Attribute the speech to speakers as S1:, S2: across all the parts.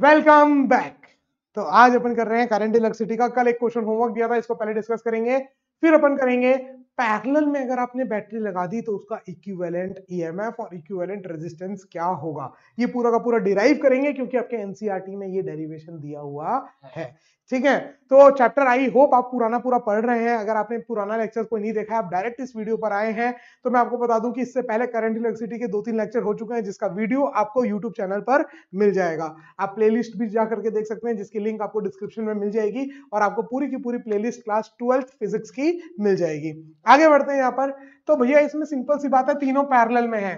S1: Welcome back तो आज अपन कर रहे हैं करंट इलेक्ट्रिसिटी का कल एक क्वेश्चन होमवर्क दिया था इसको पहले डिस्कस करेंगे फिर अपन करेंगे पैरेलल में अगर आपने बैटरी लगा दी तो उसका इक्विवेलेंट ईएमएफ e और इक्विवेलेंट रेजिस्टेंस क्या होगा ये पूरा का पूरा डिराइव करेंगे क्योंकि आपके एनसीईआरटी e में ये डेरिवेशन दिया हुआ है ठीक है तो चैप्टर आई होप आप पुराना पूरा पढ़ रहे हैं अगर आपने पुराना लेक्चर कोई नहीं देखा आप डायरेक्ट इस वीडियो पर आए हैं तो मैं आपको बता दूं कि इससे पहले करंट इलेक्ट्रिसिटी के दो तीन लेक्चर हो चुके हैं जिसका वीडियो आपको यूट्यूब चैनल पर मिल जाएगा आप प्लेलिस्ट भी जा करके देख सकते हैं जिसकी लिंक आपको डिस्क्रिप्शन में मिल जाएगी और आपको पूरी की पूरी प्ले क्लास ट्वेल्थ फिजिक्स की मिल जाएगी आगे बढ़ते हैं यहाँ पर तो भैया इसमें सिंपल सी बात है तीनों पैरल में है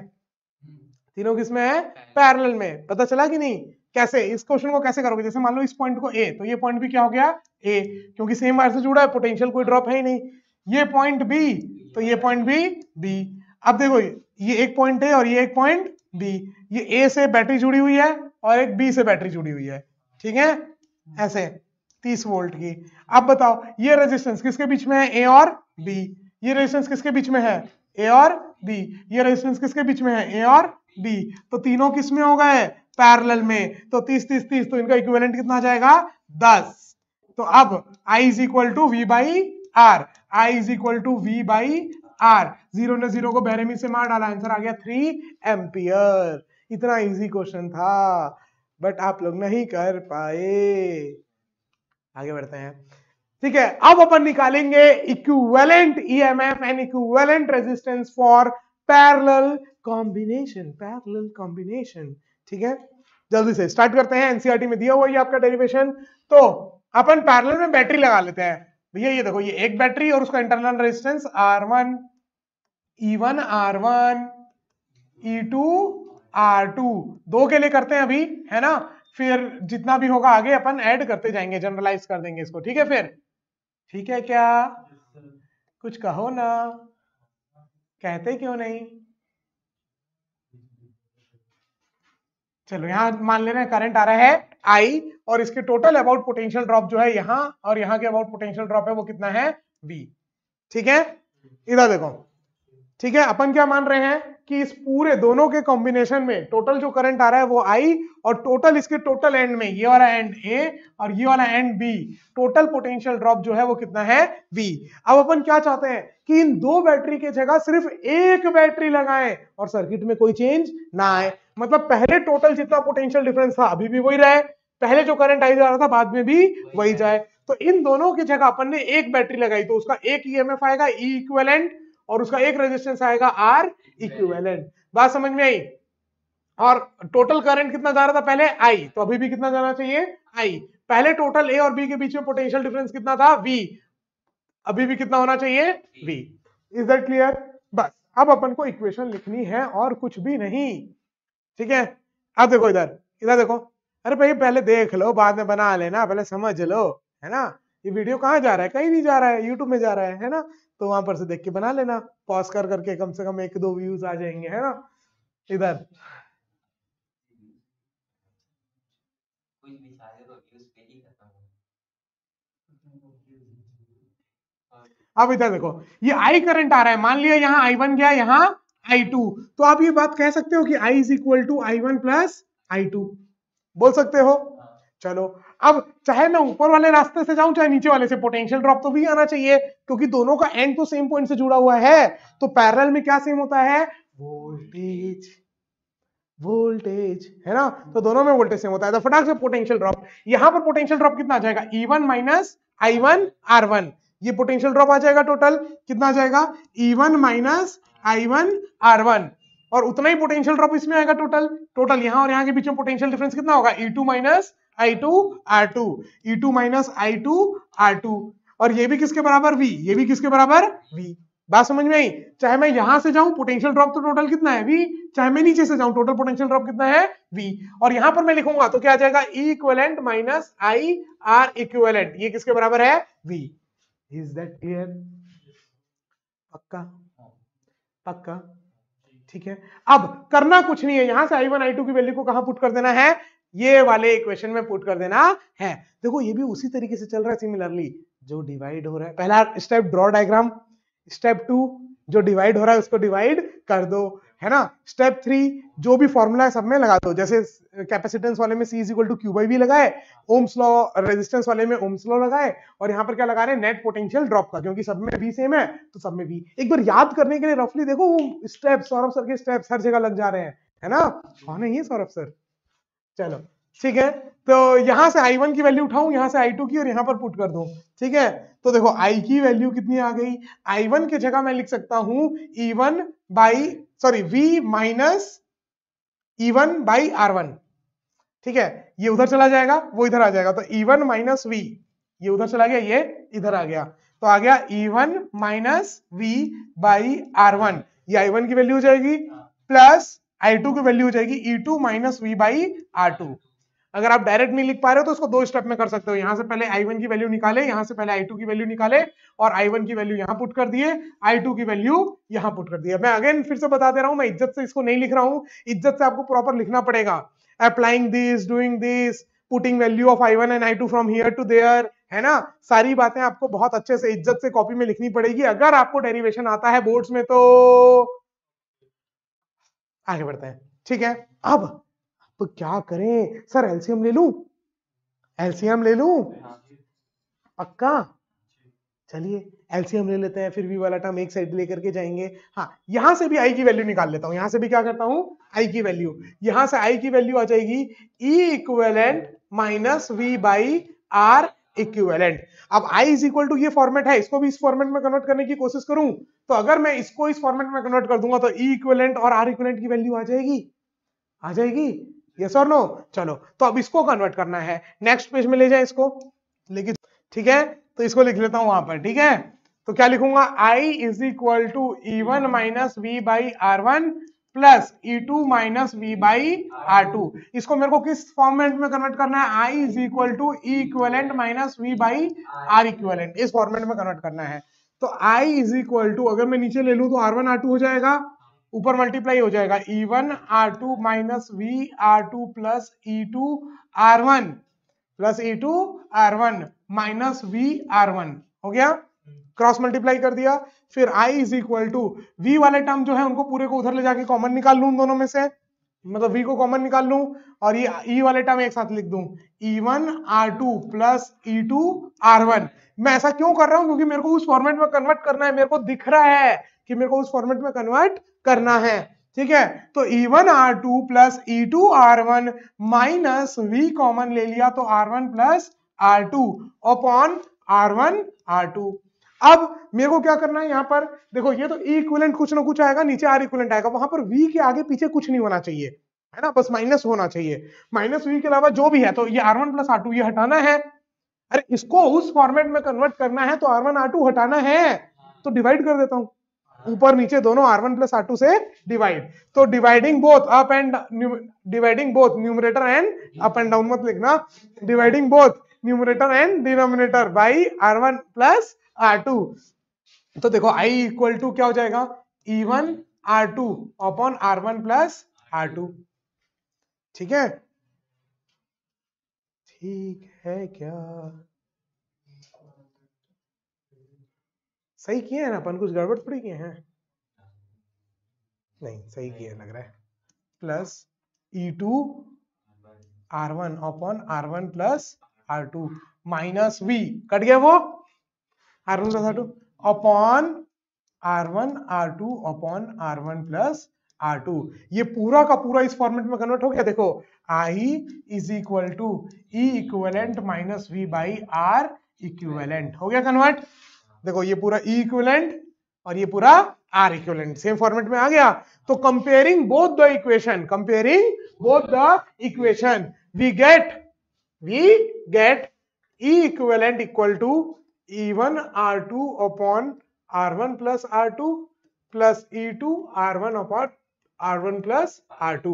S1: तीनों किसमें है पैरल में पता चला कि नहीं कैसे इस क्वेश्चन को कैसे करोगे जैसे मान लो इस पॉइंट को ए तो ये पॉइंट भी क्या हो गया ए क्योंकि सेम वायर से जुड़ा है पोटेंशियल कोई ड्रॉप है ही नहीं ये पॉइंट बी तो ये पॉइंट बी बी अब देखो ये एक पॉइंट ए और ये एक पॉइंट बी ये ए से बैटरी जुड़ी हुई है और एक बी से बैटरी जुड़ी हुई है ठीक है ऐसे 30 वोल्ट की अब बताओ ये रेजिस्टेंस किसके बीच में है ए और बी ये रेजिस्टेंस किसके बीच में है ए और बी ये रेजिस्टेंस किसके बीच में है ए और बी तो तीनों किस में हो गए पैरेलल में तो 30 30 30 तो इनका इक्विवेलेंट कितना आ जाएगा 10 तो अब I is equal to V by R I is equal to V by R zero ने जीरो को बैरेमी से मार डाला आंसर आ गया थ्री एम्पियर इतना इजी क्वेश्चन था बट आप लोग नहीं कर पाए आगे बढ़ते हैं ठीक है अब अपन निकालेंगे equivalent EMF and equivalent resistance for parallel combination parallel combination ठीक है जल्दी से स्टार्ट करते हैं एनसीआरटी e में दिया हुआ ये आपका डेरिवेशन तो अपन पैरेलल में बैटरी लगा लेते हैं भैया ये देखो ये एक बैटरी और उसका internal resistance R one E one R one E two R two दो के लिए करते हैं अभी है ना फिर जितना भी होगा आगे अपन ऐड करते जाएंगे जनरलाइज कर देंगे इसको ठीक है फिर ठीक है क्या कुछ कहो ना कहते क्यों नहीं चलो यहां मान ले रहे हैं करंट आ रहा है आई और इसके टोटल अबाउट पोटेंशियल ड्रॉप जो है यहाँ और यहाँ के अबाउट पोटेंशियल ड्रॉप है वो कितना है वी ठीक है इधर देखो ठीक है अपन क्या मान रहे हैं कि इस पूरे दोनों के कॉम्बिनेशन में टोटल जो करंट आ रहा है वो आई और टोटल इसके टोटल एंड में ये वाला एंड ए और ये वाला and B total potential drop जो है वो कितना है वी अब अपन क्या चाहते हैं कि इन दो बैटरी के जगह सिर्फ एक बैटरी लगाए और सर्किट में कोई चेंज ना आए मतलब पहले टोटल जितना पोटेंशियल डिफरेंस था अभी भी वही रहे पहले जो करंट आई जा रहा था बाद में भी वही जाए तो इन दोनों की जगह अपन ने एक बैटरी लगाई तो उसका एक ई e आएगा ई e इक्वेलेंट और उसका एक रेजिस्टेंस आएगा आर इक्विवेलेंट बात समझ में आई और टोटल करंट कितना जा रहा था पहले आई तो अभी भी कितना जाना चाहिए आई पहले टोटल ए और बी के बीच में पोटेंशियल डिफरेंस कितना था वी अभी भी कितना होना चाहिए वी इज दैट क्लियर बस अब अपन को इक्वेशन लिखनी है और कुछ भी नहीं ठीक है अब देखो इधर इधर देखो अरे भाई पहले देख लो बाद में बना लेना पहले समझ लो है ना ये वीडियो कहाँ जा रहा है कहीं नहीं जा रहा है यूट्यूब में जा रहा है है ना तो वहां पर से देख के बना लेना पॉज कर करके कम से कम एक दो व्यूज आ जाएंगे है ना इधर तो अब इधर देखो ये आई करंट आ रहा है मान लिया यहाँ आई वन गया यहाँ आई टू तो आप ये बात कह सकते हो कि I is equal to I one plus I two बोल सकते हो चलो अब चाहे मैं ऊपर वाले रास्ते से जाऊं चाहे नीचे वाले से पोटेंशियल ड्रॉप तो भी आना चाहिए क्योंकि दोनों का एंड तो सेम पॉइंट से जुड़ा हुआ है तो पैरेलल में क्या सेम होता है वोल्टेज वोल्टेज है ना तो दोनों में वोल्टेज सेम होता है तो फटाक से पोटेंशियल ड्रॉप यहां पर पोटेंशियल ड्रॉप कितना आ जाएगा E one minus I one R one ये पोटेंशियल ड्रॉप आ जाएगा टोटल कितना आ जाएगा E one minus I one R one और उतना ही पोटेंशियल ड्रॉप इसमें आएगा टोटल टोटल यहां और यहां के बीच में पोटेंशियल डिफरेंस कितना होगा E two minus I two R two E two minus I two R two और ये भी किसके बराबर वी ये भी किसके बराबर वी बात समझ में आई चाहे मैं यहां से जाऊं पोटेंशियल ड्रॉप तो टोटल कितना है वी चाहे मैं नीचे से जाऊं टोटल पोटेंशियल ड्रॉप कितना है वी और यहां पर मैं लिखूंगा तो क्या आ जाएगा E equivalent minus I R equivalent ये किसके बराबर है वी इज दैट क्लियर पक्का पक्का ठीक है अब करना कुछ नहीं है यहां से आई वन आई टू की वैल्यू को कहां पुट कर देना है ये वाले इक्वेशन में पुट कर देना है देखो ये भी उसी तरीके से चल रहा है सिमिलरली जो डिवाइड हो रहा है पहला step draw diagram step two जो डिवाइड हो रहा है उसको डिवाइड कर दो है ना स्टेप थ्री जो भी फॉर्मूला है सब में लगा दो जैसे कैपेसिटेंस वाले में C is equal to Q by V लगाए ओम्स लॉ रेजिस्टेंस वाले में ओम्स लॉ लगाए और यहां पर क्या लगा रहे हैं नेट पोटेंशियल ड्रॉप का क्योंकि सब में वी सेम है तो सब में वी एक बार याद करने के लिए रफली देखो स्टेप सौरभ सर के स्टेप हर जगह लग जा रहे हैं है ना हाँ, नहीं है सौरभ सर चलो ठीक है तो यहां से I1 की वैल्यू उठाऊं यहां से I2 की और यहां पर पुट कर दूं ठीक है तो देखो I की वैल्यू कितनी आ गई I1 की जगह मैं लिख सकता हूं E1 one by sorry V minus E one by R one ठीक है ये उधर चला जाएगा वो इधर आ जाएगा तो ई वन माइनस वी ये उधर चला गया ये इधर आ गया तो आ गया E1 one minus V by R one ये आई वन की वैल्यू हो जाएगी प्लस हाँ। आई टू की वैल्यू हो जाएगी E two minus V by R two अगर आप डायरेक्ट नहीं लिख पा रहे हो तो उसको दो स्टेप में कर सकते हो यहां से पहले आई वन की वैल्यू निकाले यहां से पहले आई टू की वैल्यू निकाले और आई वन की वैल्यू यहां पुट कर दिए आई टू की वैल्यू यहां पुट कर दिए मैं अगेन फिर से बता दे रहा हूं मैं इज्जत से इसको नहीं लिख रहा हूं इज्जत से आपको प्रॉपर लिखना पड़ेगा applying this doing this putting value of I one and I two from here to there है ना सारी बातें आपको बहुत अच्छे से इज्जत से कॉपी में लिखनी पड़ेगी अगर आपको डेरिवेशन आता है बोर्ड्स में तो आगे बढ़ते हैं ठीक है अब अब क्या करें सर एलसीएम ले लू एलसीएम ले लू पक्का चलिए एलसीएम ले लेते हैं फिर वी वाला टर्म एक साइड लेकर के जाएंगे हाँ यहां से भी आई की वैल्यू निकाल लेता हूं यहां से भी क्या करता हूं आई की वैल्यू यहां से आई की वैल्यू आ जाएगी E equivalent minus V by R equivalent अब i इज इक्वल टू ये फॉर्मेट है इसको भी इस फॉर्मेट में कन्वर्ट करने की कोशिश करूं तो अगर मैं इसको इस फॉर्मेट में कन्वर्ट कर दूंगा तो e इक्विवेलेंट और r इक्विवेलेंट की वैल्यू आ जाएगी आ जाएगी यस और नो चलो तो अब इसको कन्वर्ट करना है नेक्स्ट पेज में ले जाए इसको लेकिन ठीक है तो इसको लिख लेता हूं वहां पर ठीक है तो क्या लिखूंगा i is equal to E one minus V by R one plus E e two minus V by R two इसको मेरे को किस फॉर्मेट में कन्वर्ट करना है I is equal to E minus V by R equivalent इस format में convert करना है तो आई इज इक्वल टू अगर मैं नीचे ले लू तो आर वन आर टू हो जाएगा ऊपर मल्टीप्लाई हो जाएगा E one R two minus V R two plus E two R one plus E two R one minus V R one हो गया क्रॉस मल्टीप्लाई कर दिया फिर I is equal to V वाले टर्म जो है उनको पूरे को उधर ले जाके कॉमन निकाल लू दोनों में से मतलब v को कॉमन निकाल लू और ये e वाले टर्म एक साथ लिख दू E one R two plus E two R one मैं ऐसा क्यों कर रहा हूं क्योंकि मेरे को उस फॉर्मेट में कन्वर्ट करना है मेरे को दिख रहा है कि मेरे को उस फॉर्मेट में कन्वर्ट करना है ठीक है तो E one R two plus E two R one minus V common ले लिया तो R one plus R two upon R one R two अब मेरे को क्या करना है यहाँ पर देखो ये तो ई इक्विलेंट कुछ ना कुछ आएगा नीचे आर इक्वलेंट आएगा वहां पर वी के आगे पीछे कुछ नहीं होना चाहिए है ना बस माइनस होना चाहिए माइनस वी के अलावा जो भी है तो ये R one plus R two ये हटाना है अरे इसको उस फॉर्मेट में कन्वर्ट करना है तो आर वन आर टू हटाना है तो डिवाइड कर देता हूं ऊपर नीचे दोनों R one plus R two से डिवाइड तो dividing both up and dividing both numerator and up and down मत लिखना dividing both numerator and denominator by R one plus R two तो देखो I इक्वल टू क्या हो जाएगा E1 one R two upon R one plus R two ठीक है ठीक है क्या सही किए हैं ना अपन कुछ गड़बड़ थोड़ी किए हैं नहीं सही किए लग रहा है plus E two R one upon R one plus R two minus V cut गया वो R one plus R two upon R one R two upon R one plus R two ये पूरा का पूरा इस फॉर्मेट में convert हो गया देखो I is equal to E minus V by R equivalent हो गया कन्वर्ट देखो ये पूरा ई e इक्वेलेंट और ये पूरा आर इक्वेलेंट सेम फॉर्मेट में आ गया तो comparing both the equation comparing both the equation we get we get E equivalent equal to E one R two upon R one plus R two plus E two R one upon R one plus R two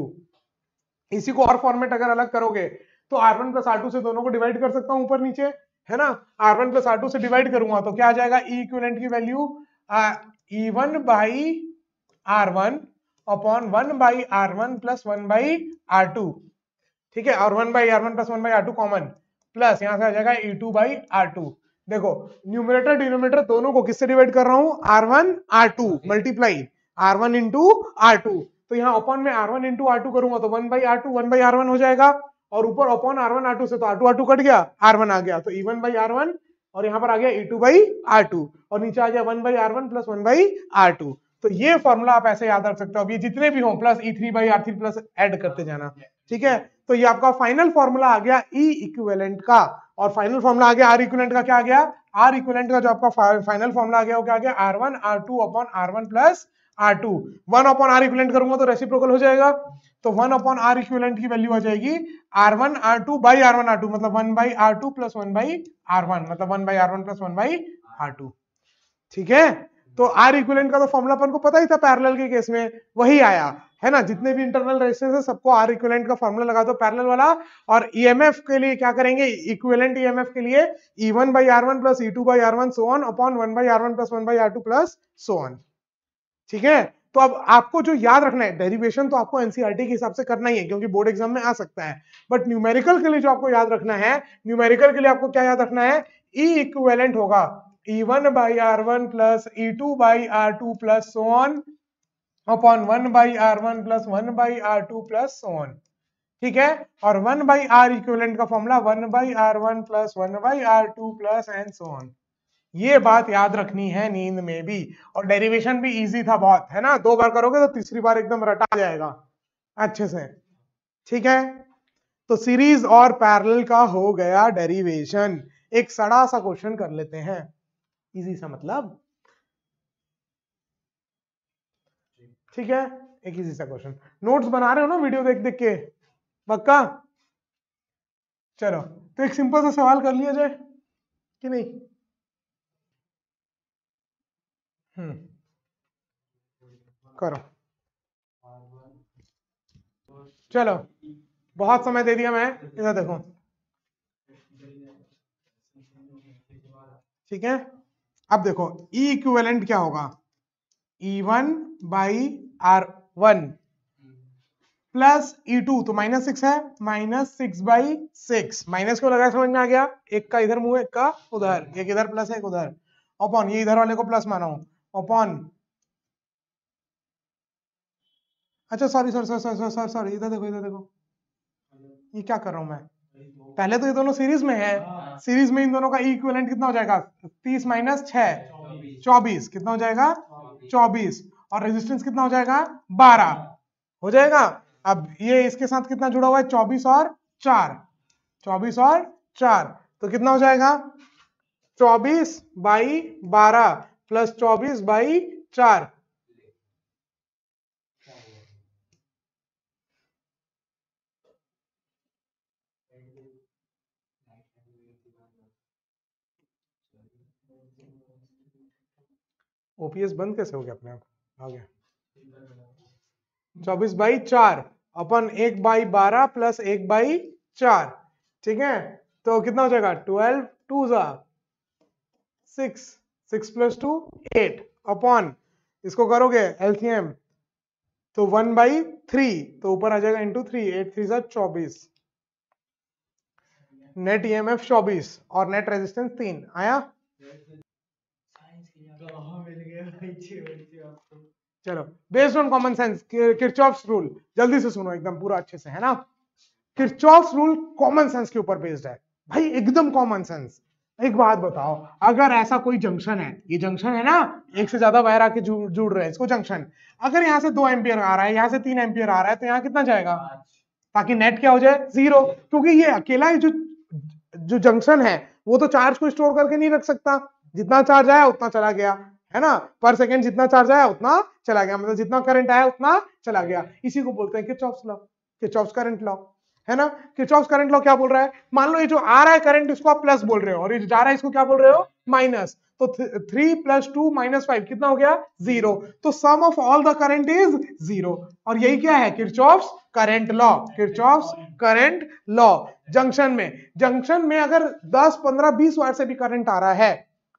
S1: इसी को और format अगर अलग करोगे तो R one plus R two से दोनों को डिवाइड कर सकता हूं ऊपर नीचे है ना R one plus R two से डिवाइड करूंगा तो क्या आ जाएगा ई e इक्विवेलेंट की value E one by R one upon one by R one plus one by R two ठीक है और one by R one plus one by R two common plus यहां से आ जाएगा E two by R two देखो numerator denominator दोनों को किससे डिवाइड कर रहा हूं are one R two multiply R one into R two तो यहाँ अपॉन में R one into R two करूंगा तो one by R two one by R one हो जाएगा और ऊपर open R one R two से तो R two R two cut गया आर वन आ गया तो E one by R one और यहाँ पर आ गया E two by R two और नीचे आ गया one by R one plus one by R two तो ये फॉर्मूला आप ऐसे याद रख सकते हो अब ये जितने भी हो plus E three by R three plus add करते जाना ठीक है तो ये आपका फाइनल फॉर्मूला आ गया ई e इक्विवेलेंट का और फाइनल फॉर्मूला आ गया आर इक्विवेलेंट का क्या आ गया आर इक्विवेलेंट का जो आपका फाइनल फॉर्मूला आ गया वो क्या आ गया R one R two upon R one plus R two one upon R equivalent करूंगा तो रेसिप्रोकल हो जाएगा तो वन अपॉन आर इक्विवेलेंट की वैल्यू आ जाएगी R one R two by R one R two मतलब one by R two plus one by R one मतलब one by R one plus one by R two ठीक है तो are equivalent का तो फॉर्मूला अपन को पता ही था पैरेलल के केस में वही आया है ना जितने भी इंटरनल रेजिस्टेंस है सबको आर इक्विवेलेंट का फॉर्मूला लगा दो पैरेलल वाला और ईएमएफ के लिए क्या करेंगे इक्विवेलेंट ईएमएफ के लिए E one by R one plus E two by R one so on upon one by R one plus one by R two plus so on ठीक है तो अब आपको जो याद रखना है डेरिवेशन तो आपको एनसीईआरटी e के हिसाब से करना ही है क्योंकि बोर्ड एग्जाम में आ सकता है बट न्यूमेरिकल के लिए जो आपको याद रखना है न्यूमेरिकल के लिए आपको क्या याद रखना है ई e इक्विवेलेंट होगा E1 plus R1 two by R two plus so on upon one by R one plus one by R two plus so on ठीक है और वन बाई आर इक्विवेलेंट का formula 1 by R1 one 1 by R2 plus and so on. ये बात याद रखनी है नींद में भी और डेरिवेशन भी इजी था बहुत है ना दो बार करोगे तो तीसरी बार एकदम रटा जाएगा अच्छे से ठीक है तो सीरीज और पैरेलल का हो गया डेरिवेशन एक सड़ा सा क्वेश्चन कर लेते हैं इजी सा मतलब ठीक है एक इजी सा क्वेश्चन नोट्स बना रहे हो ना वीडियो देख देख के पक्का चलो तो एक सिंपल सा सवाल कर लिया जाए कि नहीं हम्म करो चलो बहुत समय दे दिया मैं इधर देखो ठीक है अब देखो ई इक्विवेलेंट क्या होगा E one by R one plus E two तो माइनस सिक्स है minus six by six minus क्यों लगा समझ में आ गया एक का इधर मुंह एक का उधर एक इधर प्लस एक उधर अपॉन ये इधर वाले को प्लस माना हूं अपॉन अच्छा sorry sorry sorry sorry sorry sorry इधर देखो इधर देखो ये क्या कर रहा हूं मैं पहले तो ये दोनों सीरीज में है सीरीज हाँ। में इन दोनों का इक्विवेलेंट कितना हो जाएगा तीस माइनस छ चौबीस कितना हो जाएगा चौबीस और रेजिस्टेंस कितना हो जाएगा बारह हो जाएगा अब ये इसके साथ कितना जुड़ा हुआ है चौबीस और चार चौबीस और चार तो कितना हो जाएगा चौबीस बाई बारह प्लस चौबीस बाई चार ओपीएस बंद कैसे हो गया अपने आप आ गया चौबीस बाई चार अपन एक बाई बारह प्लस एक बाई चार ठीक है तो कितना हो जाएगा ट्वेल्व टू जा six six plus two eight upon इसको करोगे एलसीएम तो वन बाई थ्री तो ऊपर आ जाएगा इंटू थ्री एट थ्री सा चौबीस नेट ईएमएफ e चौबीस और नेट रेजिस्टेंस तीन आया चलो based on common sense Kirchhoff's rule जल्दी से सुनो एकदम पूरा अच्छे से है ना किर्चॉफ्स रूल कॉमन सेंस के ऊपर बेस्ड है भाई एकदम कॉमन सेंस एक बात बताओ अगर ऐसा कोई जंक्शन है ये जंक्शन है ना एक से ज्यादा वायर आके जुड़ जुड़ रहे हैं इसको जंक्शन अगर यहाँ से दो एम्पियर आ रहा है यहाँ से तीन एम्पियर आ रहा है तो यहाँ कितना जाएगा ताकि नेट क्या हो जाए जीरो क्योंकि ये अकेला जो जो जंक्शन है वो तो चार्ज को स्टोर करके नहीं रख सकता जितना चार्ज आया उतना चला गया है ना पर सेकेंड जितना चार्ज आया उतना चला गया मतलब जितना करंट आया उतना चला गया इसी को बोलते हैं Kirchhoff's law Kirchhoff's current law है ना किचॉप्स करंट लॉ क्या बोल रहा है मान लो ये जो आ रहा है करंट इसको आप प्लस बोल रहे हो और ये जा रहा है इसको क्या बोल रहे हो माइनस तो three plus two minus five कितना हो गया जीरो तो sum of all the current is zero और यही क्या है Kirchhoff's current law Kirchhoff's current law junction में जंक्शन में अगर दस पंद्रह बीस वायर से भी करंट आ रहा है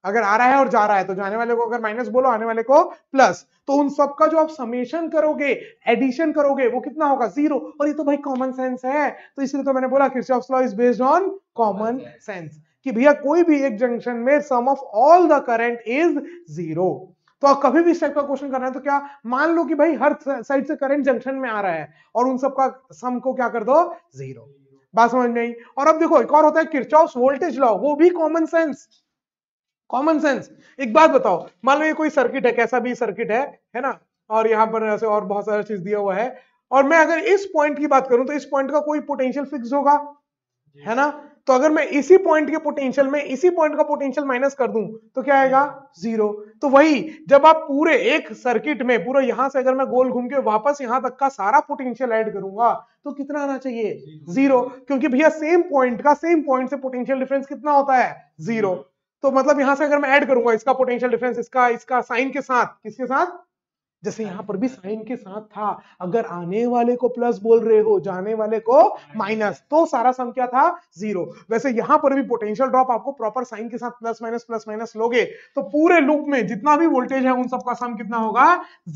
S1: अगर आ रहा है और जा रहा है तो जाने वाले को अगर माइनस बोलो आने वाले को प्लस तो उन सब का जो आप समेशन करोगे एडिशन करोगे वो कितना होगा जीरो और ये तो भाई कॉमन सेंस है तो इसलिए तो मैंने बोला Kirchhoff law is based on common sense कि भैया कोई भी एक जंक्शन में sum of all the current is zero तो आप कभी भी इस टाइप का क्वेश्चन करना है तो क्या मान लो कि भाई हर साइड से करंट जंक्शन में आ रहा है और उन सबका सम को क्या कर दो जीरो बात समझ में आई और अब देखो एक और होता है किरचॉफ्स वोल्टेज लॉ वो भी कॉमन सेंस कॉमन सेंस एक बात बताओ मान लो ये कोई सर्किट है कैसा भी सर्किट है है ना और यहाँ पर ऐसे और बहुत सारा चीज दिया हुआ है और मैं अगर इस पॉइंट की बात करूं तो इस पॉइंट का कोई पोटेंशियल फिक्स होगा है ना तो अगर मैं इसी पॉइंट के पोटेंशियल में इसी पॉइंट का पोटेंशियल माइनस कर दूं तो क्या आएगा जीरो तो वही जब आप पूरे एक सर्किट में पूरा यहां से अगर मैं गोल घूम के वापस यहां तक का सारा पोटेंशियल ऐड करूंगा तो कितना आना चाहिए जीरो क्योंकि भैया सेम पॉइंट का सेम पॉइंट से पोटेंशियल डिफरेंस कितना होता है जीरो तो मतलब यहां से अगर मैं ऐड करूंगा इसका पोटेंशियल डिफरेंस इसका इसका साइन के साथ किसके साथ जैसे यहां पर भी साइन के साथ था अगर आने वाले को प्लस बोल रहे हो जाने वाले को माइनस तो सारा सम क्या था जीरो वैसे यहां पर भी पोटेंशियल ड्रॉप आपको प्रॉपर साइन के साथ प्लस माइनस प्लस माइनस लोगे तो पूरे लूप में जितना भी वोल्टेज है उन सबका सम कितना होगा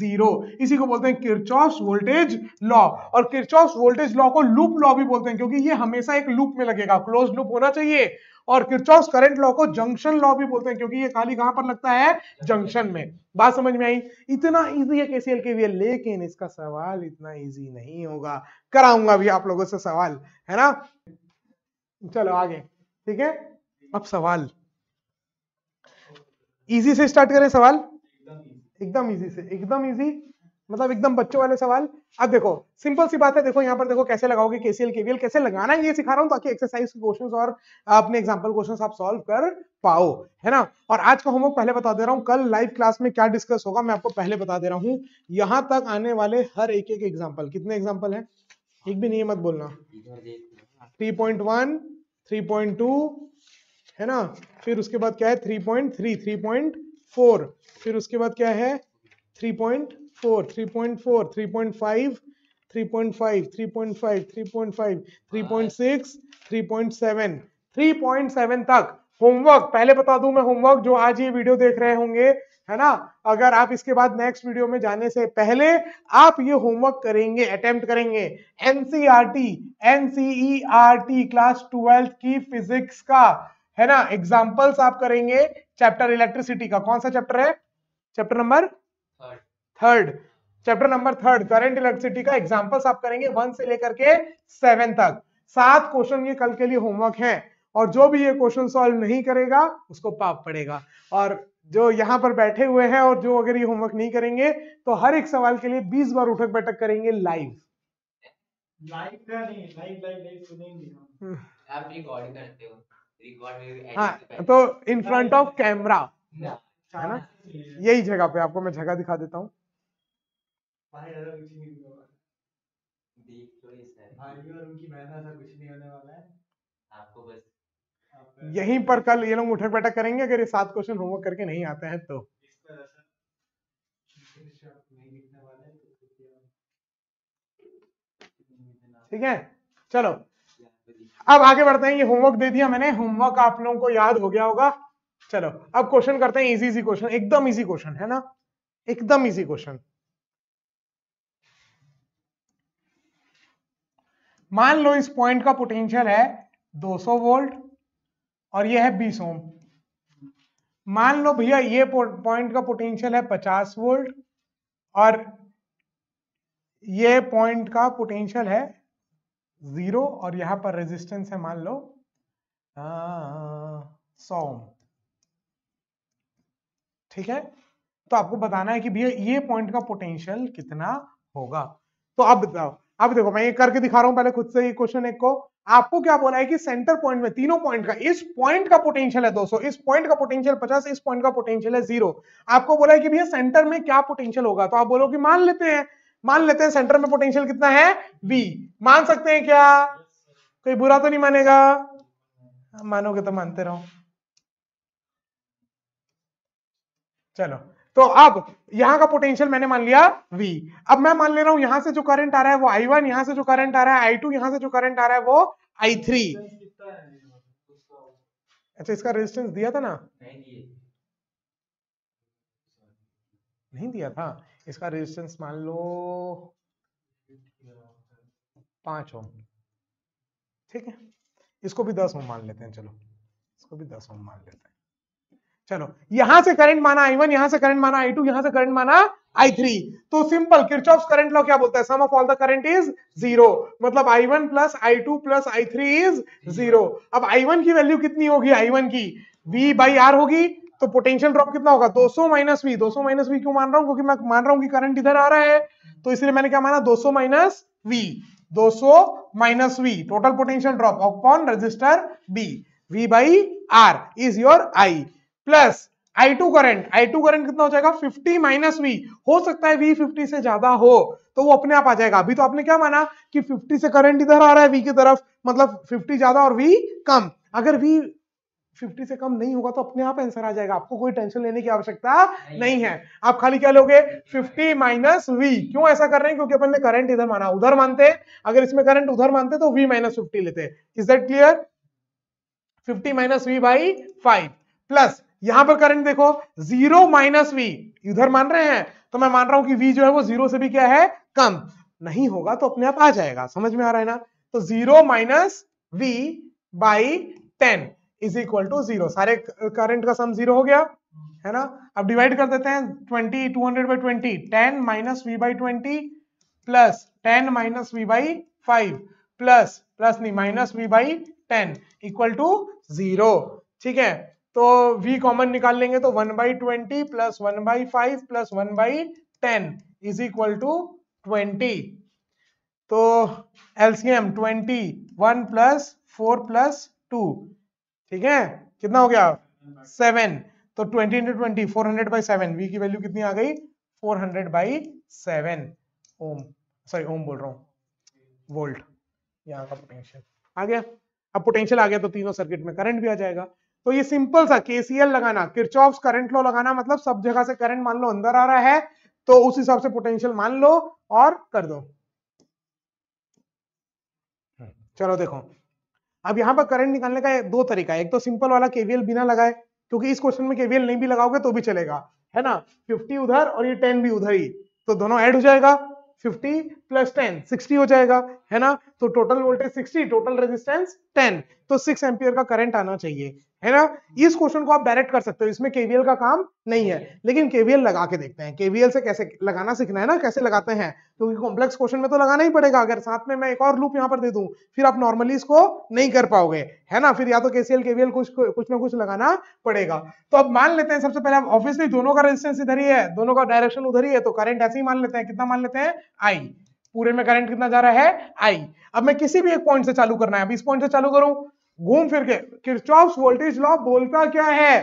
S1: जीरो इसी को बोलते हैं किरचॉफ वोल्टेज लॉ और किरचॉफ वोल्टेज लॉ को लूप लॉ भी बोलते हैं क्योंकि ये हमेशा एक लूप में लगेगा क्लोज लूप होना चाहिए और किरचॉफ करंट लॉ को जंक्शन लॉ भी बोलते हैं क्योंकि ये खाली कहां पर लगता है जंक्शन में बात समझ में आई इतना इजी है केसीएल के लिए लेकिन इसका सवाल इतना इजी नहीं होगा कराऊंगा भी आप लोगों से सवाल है ना चलो आगे ठीक है अब सवाल इजी से स्टार्ट करें सवाल एकदम इजी से एकदम इजी मतलब एकदम बच्चों वाले सवाल अब देखो सिंपल सी बात है देखो यहाँ पर देखो कैसे लगाओगे केसीएल केवीएल कैसे लगाना है ये सिखा रहा हूँ ताकि एक्सरसाइज के क्वेश्चंस और अपने एग्जांपल क्वेश्चंस आप सॉल्व कर पाओ है ना और आज का होमवर्क पहले बता दे रहा हूँ कल लाइव क्लास में क्या डिस्कस होगा मैं आपको पहले बता दे रहा हूँ यहाँ तक आने वाले हर एक एक एग्जाम्पल कितने एग्जाम्पल है एक भी नहीं है मत बोलना three point one three point two है ना फिर उसके बाद क्या है three point three three point four फिर उसके बाद क्या है थ्री पॉइंट तक होमवर्क पहले बता दू मैं होमवर्क जो आज ये वीडियो देख रहे होंगे है ना अगर आप इसके बाद नेक्स्ट वीडियो में जाने से पहले आप ये होमवर्क करेंगे अटेम्प्ट करेंगे एनसीईआरटी एनसीईआरटी क्लास ट्वेल्थ की फिजिक्स का है ना एग्जाम्पल्स आप करेंगे चैप्टर इलेक्ट्रिसिटी का कौन सा चैप्टर है chapter number third chapter number third current electricity का एग्जाम्पल्स आप करेंगे वन से लेकर के सेवन तक सात क्वेश्चन ये कल के लिए होमवर्क है और जो भी ये क्वेश्चन सॉल्व नहीं करेगा उसको पाप पड़ेगा और जो यहाँ पर बैठे हुए हैं और जो अगर ये होमवर्क नहीं करेंगे तो हर एक सवाल के लिए बीस बार उठक बैठक करेंगे लाइव हाँ तो इन फ्रंट ऑफ कैमरा है ना यही जगह पे आपको मैं जगह दिखा देता हूँ भाई ऐसा कुछ नहीं होने वाला देख लो ये सारे भाई और उनकी बहन ऐसा कुछ नहीं होने वाला है आपको बस यहीं पर कल ये लोग उठक बैठक करेंगे अगर ये सात क्वेश्चन होमवर्क करके नहीं आते हैं तो, तो ठीक है चलो अब आगे बढ़ते हैं ये होमवर्क दे दिया मैंने होमवर्क आप लोगों को याद हो गया होगा चलो अब क्वेश्चन करते हैं इजी इजी क्वेश्चन एकदम इजी क्वेश्चन है ना एकदम इजी क्वेश्चन मान लो इस पॉइंट का पोटेंशियल है 200 वोल्ट और यह है 20 ओम मान लो भैया ये पॉइंट का पोटेंशियल है 50 वोल्ट और ये पॉइंट का पोटेंशियल है जीरो और यहां पर रेजिस्टेंस है मान लो सौ ओम ठीक है तो आपको बताना है कि भैया ये पॉइंट का पोटेंशियल कितना होगा तो आप बताओ अब देखो मैं ये करके दिखा रहा हूं पहले खुद से ही क्वेश्चन एक को आपको क्या बोला है कि सेंटर पॉइंट में तीनों पॉइंट का इस पॉइंट का पोटेंशियल है 200 इस पॉइंट का पोटेंशियल 50 इस पॉइंट का पोटेंशियल है जीरो आपको बोला है कि भैया सेंटर में क्या पोटेंशियल होगा तो आप बोलो कि मान लेते हैं मान लेते हैं सेंटर में पोटेंशियल कितना है बी मान सकते हैं क्या कोई बुरा तो नहीं मानेगा मानोगे तो मानते रहो चलो तो अब यहां का पोटेंशियल मैंने मान लिया V अब मैं मान ले रहा हूं यहां से जो करंट आ रहा है वो I1 वन यहां से जो करंट आ रहा है I2 यहां से जो करंट आ रहा है वो I3 थ्री अच्छा इसका रेजिस्टेंस दिया था ना नहीं दिया था इसका रेजिस्टेंस मान लो पांच ओम ठीक है इसको भी दस ओम मान लेते हैं चलो इसको भी दस ओम मान लेते हैं चलो यहां से करंट माना आई वन यहां से करंट माना आई टू यहां से करंट माना आई थ्री तो सिंपल किरचॉफ करंट लॉ क्या बोलता है sum of all the current is zero मतलब I one plus I two plus I three is zero अब आई वन की वैल्यू कितनी होगी आई वन की वी बाई आर होगी तो पोटेंशियल ड्रॉप कितना होगा 200 सौ माइनस वी दो माइनस वी क्यों मान रहा हूं क्योंकि मैं मान रहा हूं कि करंट इधर आ रहा है तो इसलिए मैंने क्या माना 200 सौ माइनस वी दो minus V total potential drop off on resistor be V by R is your I plus I two current I two current कितना हो जाएगा 50 माइनस वी हो सकता है वी 50 से ज्यादा हो तो वो अपने आप आ जाएगा अभी तो आपने क्या माना कि 50 से करंट इधर आ रहा है वी की तरफ मतलब 50 ज्यादा और वी कम अगर वी 50 से कम नहीं होगा तो अपने आप आंसर आ जाएगा आपको कोई टेंशन लेने की आवश्यकता नहीं, नहीं है आप खाली क्या लोगे 50 माइनस वी क्यों ऐसा कर रहे हैं क्योंकि अपन ने करंट इधर माना उधर मानते अगर इसमें करंट उधर मानते तो वी माइनस फिफ्टी लेते is that clear fifty minus V by five plus यहां पर करंट देखो जीरो माइनस वी इधर मान रहे हैं तो मैं मान रहा हूं कि वी जो है वो जीरो से भी क्या है कम नहीं होगा तो अपने आप आ जाएगा समझ में आ रहा है ना तो zero minus V by ten is equal to zero सारे करंट का सम जीरो हो गया है ना अब डिवाइड कर देते हैं twenty two hundred by twenty ten minus V by twenty plus ten minus V by five plus plus नहीं minus V by ten equal to zero ठीक है तो v कॉमन निकाल लेंगे तो one by twenty plus one by five plus one by ten is equal to twenty तो LCM twenty one plus four plus two ठीक है कितना हो गया सेवन तो twenty into twenty four hundred by seven V की value कितनी आ गई four hundred by seven ohm sorry ohm बोल रहा हूँ वोल्ट यहाँ का पोटेंशियल आ गया अब पोटेंशियल आ गया तो तीनों सर्किट में करंट भी आ जाएगा तो ये सिंपल सा केसीएल लगाना किरचॉफ करंट लो लगाना मतलब सब जगह से करंट मान लो अंदर आ रहा है तो उस हिसाब से पोटेंशियल मान लो और कर दो हम्म। चलो देखो अब यहां पर करंट निकालने का दो तरीका है एक तो सिंपल वाला केवीएल बिना लगाए क्योंकि इस क्वेश्चन में केवीएल नहीं भी लगाओगे तो भी चलेगा है ना 50 उधर और ये 10 भी उधर ही तो दोनों ऐड हो जाएगा 50 प्लस टेन सिक्सटी हो जाएगा है ना तो total voltage sixty total resistance ten तो सिक्स एम्पियर का करंट आना चाहिए है ना इस क्वेश्चन को आप डायरेक्ट कर सकते हो इसमें केवीएल का काम नहीं है लेकिन केवीएल लगा के देखते हैं केवीएल से कैसे लगाना सीखना है ना कैसे लगाते हैं क्योंकि तो कॉम्प्लेक्स क्वेश्चन में तो लगाना ही पड़ेगा अगर साथ में मैं एक और लूप यहां पर दे दूं फिर आप नॉर्मली इसको नहीं कर पाओगे है ना फिर या तो केसीएल केवीएल कुछ कुछ ना कुछ लगाना पड़ेगा तो अब मान लेते हैं सबसे पहले आप ऑब्वियसली दोनों का रेजिस्टेंस इधर ही है दोनों का डायरेक्शन उधर ही है तो करंट ऐसे ही मान लेते हैं कितना मान लेते हैं आई पूरे में करंट कितना जा रहा है आई अब मैं किसी भी एक पॉइंट से चालू करना है अब इस पॉइंट से चालू करूं घूम फिर के किरचॉफ वोल्टेज लॉ बोलता क्या है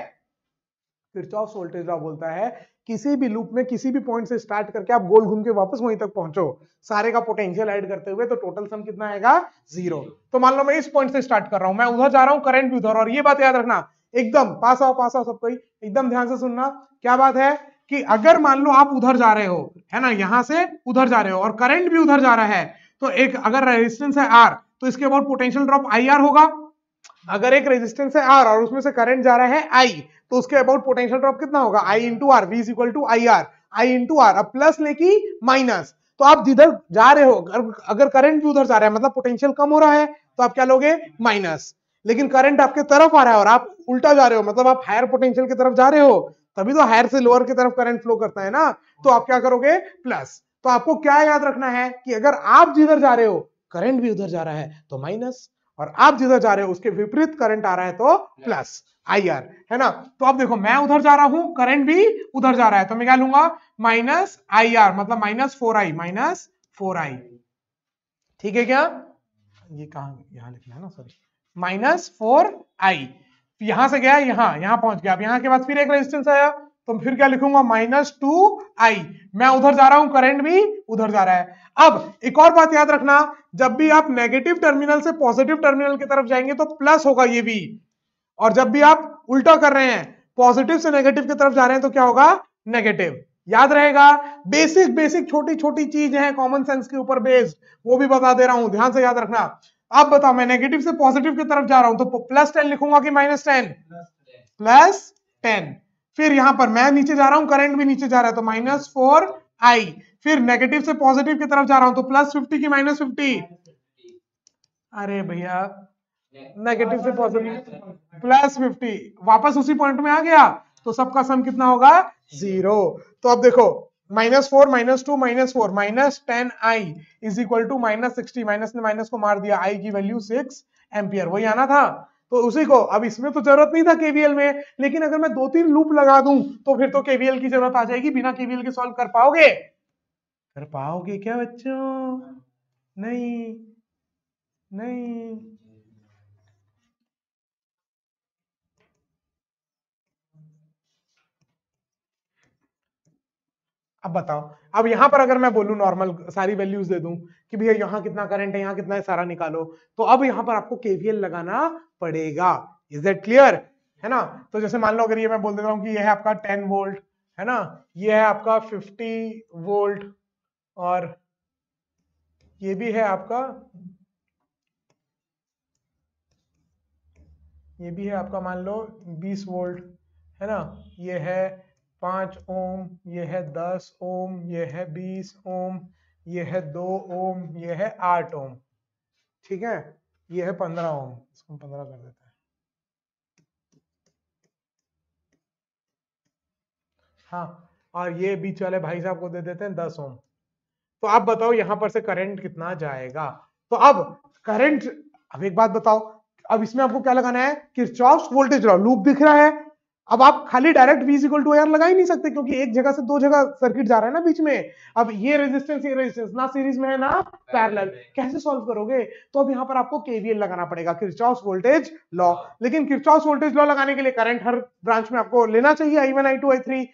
S1: किरचॉफ वोल्टेज लॉ बोलता है किसी भी लूप में किसी भी पॉइंट से स्टार्ट करके आप गोल घूम के वापस वहीं तक पहुंचो सारे का पोटेंशियल ऐड करते हुए तो टोटल सम कितना आएगा जीरो तो मान लो मैं इस पॉइंट से स्टार्ट कर रहा हूं मैं उधर जा रहा हूं करंट भी उधर और ये बात याद रखना एकदम पास आओ पास आओ सबको एकदम ध्यान से सुनना क्या बात है कि अगर मान लो आप उधर जा रहे हो है ना यहां से उधर जा रहे हो और करंट भी उधर जा रहा है तो एक अगर रेजिस्टेंस है आर तो इसके बाद पोटेंशियल ड्रॉप आई आर होगा अगर एक रेजिस्टेंस है आर और उसमें से करंट जा रहा है आई तो उसके अबाउट पोटेंशियल ड्रॉप कितना होगा I into R V is equal to I R I into R अब प्लस लेके माइनस तो आप जिधर जा रहे हो अगर, अगर करंट भी उधर जा रहा है मतलब पोटेंशियल कम हो रहा है तो आप क्या लोगे माइनस लेकिन करंट आपके तरफ आ रहा है और आप उल्टा जा रहे हो मतलब आप हायर पोटेंशियल की तरफ जा रहे हो तभी तो हायर से लोअर की तरफ करंट फ्लो करता है ना तो आप क्या करोगे प्लस तो आपको क्या याद रखना है कि अगर आप जिधर जा रहे हो करंट भी उधर जा रहा है तो माइनस और आप जिधर जा रहे हो उसके विपरीत करंट आ रहा है तो प्लस आई आर है ना तो आप देखो मैं उधर जा रहा हूं करंट भी उधर जा रहा है तो मैं क्या लूंगा माइनस आई आर मतलब minus four I minus four I ठीक है क्या ये कहा यहां लिखना है ना सॉरी माइनस फोर आई तो यहां से गया यहां यहां पहुंच गया अब यहां के बाद फिर एक रेजिस्टेंस आया तो फिर क्या लिखूंगा माइनस टू आई मैं उधर जा रहा हूं करंट भी उधर जा रहा है अब एक और बात याद रखना जब भी आप नेगेटिव टर्मिनल से पॉजिटिव टर्मिनल की तरफ जाएंगे तो प्लस होगा ये भी और जब भी आप उल्टा कर रहे हैं पॉजिटिव से नेगेटिव की तरफ जा रहे हैं तो क्या होगा नेगेटिव याद रहेगा बेसिक बेसिक छोटी छोटी चीज है कॉमन सेंस के ऊपर बेस्ड वो भी बता दे रहा हूं ध्यान से याद रखना अब बताओ मैं नेगेटिव से पॉजिटिव की तरफ जा रहा हूं तो प्लस टेन लिखूंगा कि माइनस टेन प्लस टेन फिर यहां पर मैं नीचे जा रहा हूं करंट भी नीचे जा रहा है तो माइनस फोर आई फिर नेगेटिव से पॉजिटिव की तरफ जा रहा हूं तो प्लस फिफ्टी की माइनस फिफ्टी अरे भैया नेगेटिव से पॉजिटिव प्लस फिफ्टी वापस उसी पॉइंट में आ गया तो सबका सम कितना होगा जीरो तो अब देखो minus four minus two minus four minus ten I is equal to minus sixty minus ने माइनस को मार दिया आई की वैल्यू सिक्स एम्पियर वही आना था तो उसी को अब इसमें तो जरूरत नहीं था केवीएल में लेकिन अगर मैं दो तीन लूप लगा दूं तो फिर तो केवीएल की जरूरत आ जाएगी बिना केवीएल के सॉल्व कर पाओगे कर पाओगे क्या बच्चों नहीं नहीं अब बताओ अब यहां पर अगर मैं बोलूं नॉर्मल सारी वैल्यूज दे दूं कि भैया यहाँ कितना करंट है यहाँ कितना है सारा निकालो तो अब यहाँ पर आपको केवीएल लगाना पड़ेगा इज दैट क्लियर है ना तो जैसे मान लो अगर ये मैं बोल देता हूँ कि यह है आपका टेन वोल्ट है ना ये है आपका फिफ्टी वोल्ट और ये भी है आपका ये भी है आपका मान लो बीस वोल्ट है ना ये है पाँच ओम ये है दस ओम ये है बीस ओम ये है दो ओम ये है आठ ओम ठीक है ये है पंद्रह ओम इसको पंद्रह कर देते हैं हाँ और ये बीच वाले भाई साहब को दे देते हैं दस ओम तो आप बताओ यहां पर से करंट कितना जाएगा तो अब करंट अब एक बात बताओ अब इसमें आपको क्या लगाना है किरचॉफ वोल्टेज लॉ लूप दिख रहा है अब आप खाली direct V equal to R लगा ही नहीं सकते क्योंकि एक जगह से दो जगह सर्किट जा रहा है ना बीच में अब ये रेजिस्टेंस ये रेजिस्टेंस ना सीरीज में है ना पैरेलल कैसे सॉल्व करोगे तो अब यहाँ पर आपको केवीएल लगाना पड़ेगा किरचॉस वोल्टेज लॉ लेकिन किरचॉस वोल्टेज लॉ लगाने के लिए करंट हर ब्रांच में आपको लेना चाहिए I one I two I three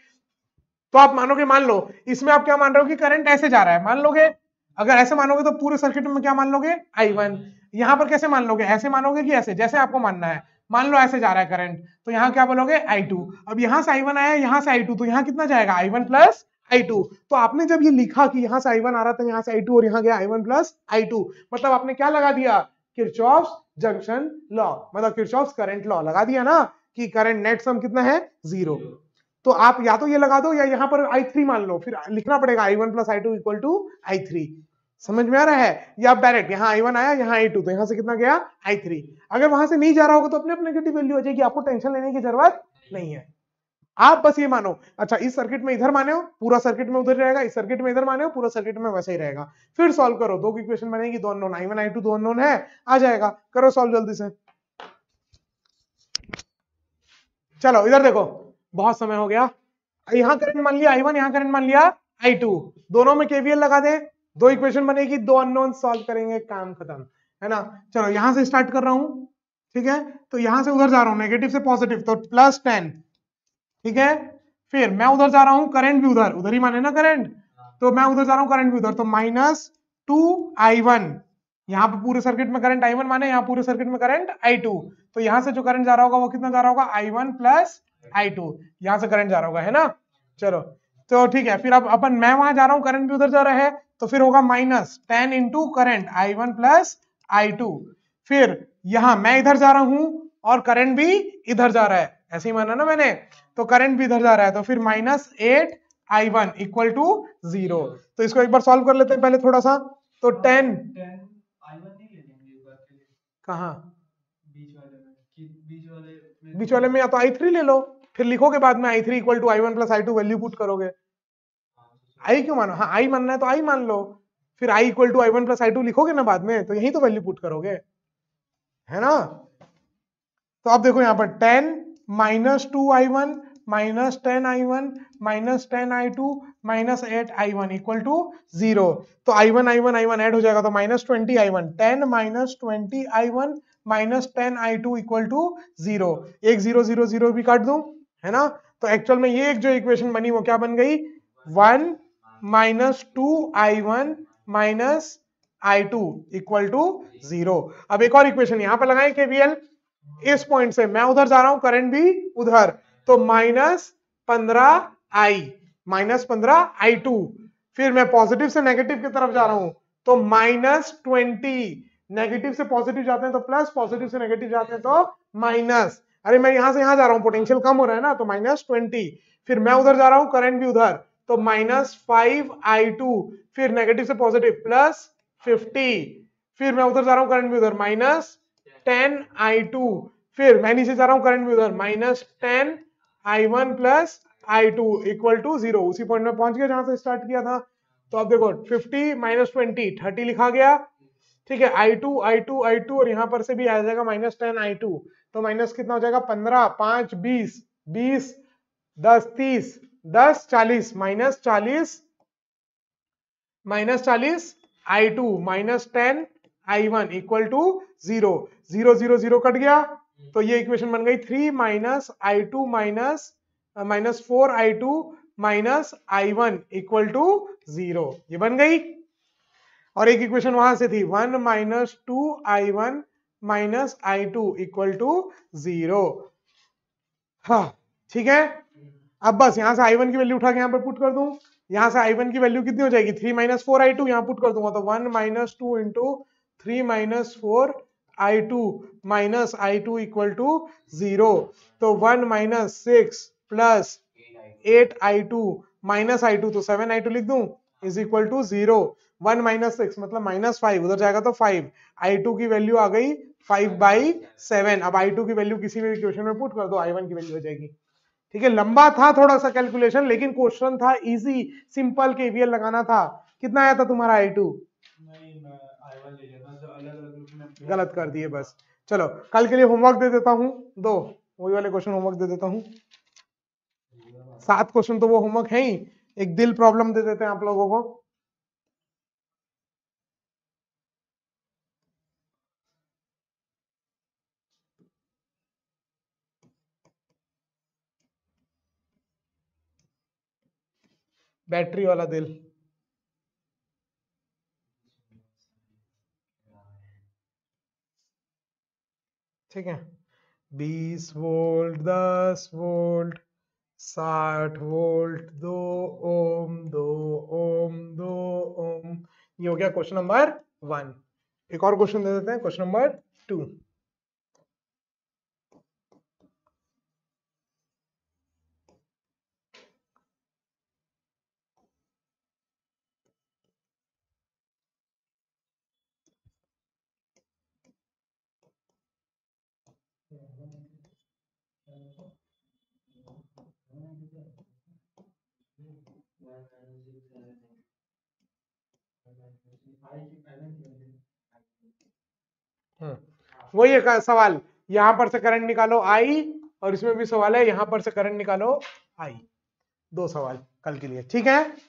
S1: तो आप मानोगे मान लो इसमें आप क्या मान रहे हो कि करंट ऐसे जा रहा है मान लोगे अगर ऐसे मानोगे तो पूरे सर्किट में क्या मान लोगे आई वन यहां पर कैसे मान लोगे ऐसे मानोगे कि ऐसे जैसे आपको मानना है मान लो ऐसे जा रहा है करंट तो यहाँ क्या बोलोगे I2 अब यहाँ से I1 आया यहाँ से I2 तो यहाँ कितना जाएगा I1 प्लस I2 तो आपने जब ये लिखा कि यहाँ से I1 आ रहा था यहाँ से I2 और यहाँ गया I1 प्लस I2 मतलब आपने क्या लगा दिया किरचॉफ्स जंक्शन लॉ मतलब किरचॉफ्स करंट लॉ लगा दिया ना कि करंट नेट सम कितना है जीरो तो आप या तो ये लगा दो या यहाँ पर I3 मान लो फिर लिखना पड़ेगा I1 one plus I two equal to I समझ में आ रहा है या डायरेक्ट यहाँ आई वन आया यहाँ आई टू तो यहाँ से कितना गया आई थ्री अगर वहां से नहीं जा रहा होगा तो अपने आप नेगेटिव वैल्यू हो जाएगी आपको टेंशन लेने की जरूरत नहीं है आप बस ये मानो अच्छा इस सर्किट में इधर माने हो पूरा सर्किट में उधर रहेगा इस सर्किट में इधर माने हो पूरा सर्किट में वैसे ही रहेगा फिर सॉल्व करो दो इक्वेशन बनेगी दो unknown I one I two दो अननोन है आ जाएगा करो सॉल्व जल्दी से चलो इधर देखो बहुत समय हो गया यहां करंट मान लिया आई वन यहां करंट मान लिया आई टू दोनों में केवीएल लगा दे दो इक्वेशन बनेगी दो अननोन सॉल्व करेंगे काम खत्म है ना चलो यहां से स्टार्ट कर रहा हूं ठीक है तो यहां से उधर जा रहा हूं नेगेटिव से पॉजिटिव तो प्लस टेन ठीक है फिर मैं उधर जा रहा हूं करंट भी उधर उधर ही माने ना करंट तो मैं उधर जा रहा हूं करंट भी उधर तो माइनस टू आई वन यहाँ पे पूरे सर्किट में करंट आई वन माने यहाँ पूरे सर्किट में करंट आई टू तो यहां से जो करंट जा रहा होगा वो कितना जा रहा होगा I one plus I two यहां से करंट जा रहा होगा है ना चलो तो ठीक है फिर अब अपन मैं वहां जा रहा हूँ करंट भी उधर जा रहा है तो फिर होगा minus ten into current I one plus I two फिर यहां मैं इधर जा रहा हूं और करंट भी इधर जा रहा है ऐसे ही माना ना मैंने तो करंट भी इधर जा रहा है तो फिर minus eight I one equal to zero तो इसको एक बार सॉल्व कर लेते हैं पहले थोड़ा सा तो टेन कहा बीच वाले में या तो आई थ्री ले लो फिर लिखोगे बाद में I three equal to I one plus I two value put करोगे आई क्यों मानो हाँ आई मानना है तो आई मान लो फिर I equal to I one plus I two लिखोगे ना बाद में तो यही तो वैल्यू पुट करोगे है ना तो आप देखो यहाँ पर ten minus two I one minus ten I one minus ten I two minus eight I one equal to zero तो I one I one I one add हो जाएगा तो minus twenty I one ten minus twenty I one minus ten I two equal to zero एक zero zero zero भी काट दू है ना तो एक्चुअल में ये एक जो इक्वेशन बनी वो क्या बन गई one minus two I one minus I two equal to zero अब एक और इक्वेशन यहां पर बी केवीएल इस पॉइंट से मैं उधर जा रहा हूं करंट भी उधर तो माइनस पंद्रह आई माइनस पंद्रह आई टू फिर मैं पॉजिटिव से नेगेटिव की तरफ जा रहा हूं तो माइनस ट्वेंटी नेगेटिव से पॉजिटिव जाते हैं तो प्लस पॉजिटिव से नेगेटिव जाते हैं तो माइनस अरे मैं यहां से यहां जा रहा हूं पोटेंशियल कम हो रहा है ना तो माइनस ट्वेंटी फिर मैं उधर जा रहा हूं करंट भी उधर तो माइनस फाइव आई टू फिर नेगेटिव से पॉजिटिव प्लस फिफ्टी फिर मैं उधर जा रहा हूं करंट भी उधर माइनस टेन आई टू फिर मैं नीचे जा रहा हूं करंट भी उधर minus ten I one plus I two equal to zero उसी पॉइंट में पहुंच गया जहां से स्टार्ट किया था तो आप देखो फिफ्टी माइनस ट्वेंटी थर्टी लिखा गया ठीक है I two I two I two और यहां पर से भी आ जाएगा माइनस टेन आई टू तो माइनस कितना हो जाएगा पंद्रह पांच बीस बीस दस तीस दस चालीस माइनस चालीस माइनस चालीस I two minus ten I one equal to zero zero zero zero कट गया तो ये इक्वेशन बन गई three minus I two minus minus four I two minus I one equal to zero ये बन गई और एक इक्वेशन वहां से थी one minus two I one minus I two equal to zero हाँ ठीक है अब बस यहां से आई वन की वैल्यू उठा के यहां पर पुट कर दू यहां से आई वन की वैल्यू कितनी हो जाएगी three minus four I two यहां पुट कर दूंगा तो one minus two into three minus four I two minus I two equal to zero तो one minus six plus eight I two minus I two तो seven I two लिख दू is equal to zero one minus six मतलब minus five उधर जाएगा तो five I two की value आ गई फाइव बाई सेवन अब आई टू की वैल्यू किसी भी इक्वेशन में पुट कर दो आई वन की वैल्यू हो जाएगी ठीक है लंबा था थोड़ा सा कैलकुलेशन लेकिन क्वेश्चन था इजी सिंपल केवीएल लगाना था कितना आया था तुम्हारा आई टू तो गलत कर दिए बस चलो कल के लिए होमवर्क दे देता हूँ दो वही वाले क्वेश्चन होमवर्क दे देता हूँ सात क्वेश्चन तो वो होमवर्क है ही एक दिल प्रॉब्लम दे देते हैं आप लोगों को बैटरी वाला दिल ठीक है बीस वोल्ट दस वोल्ट साठ वोल्ट दो ओम दो ओम दो ओम ये हो गया क्वेश्चन नंबर वन एक और क्वेश्चन दे देते हैं क्वेश्चन नंबर टू हम्म। वही एक सवाल यहां पर से करंट निकालो आई और इसमें भी सवाल है यहां पर से करंट निकालो आई दो सवाल कल के लिए ठीक है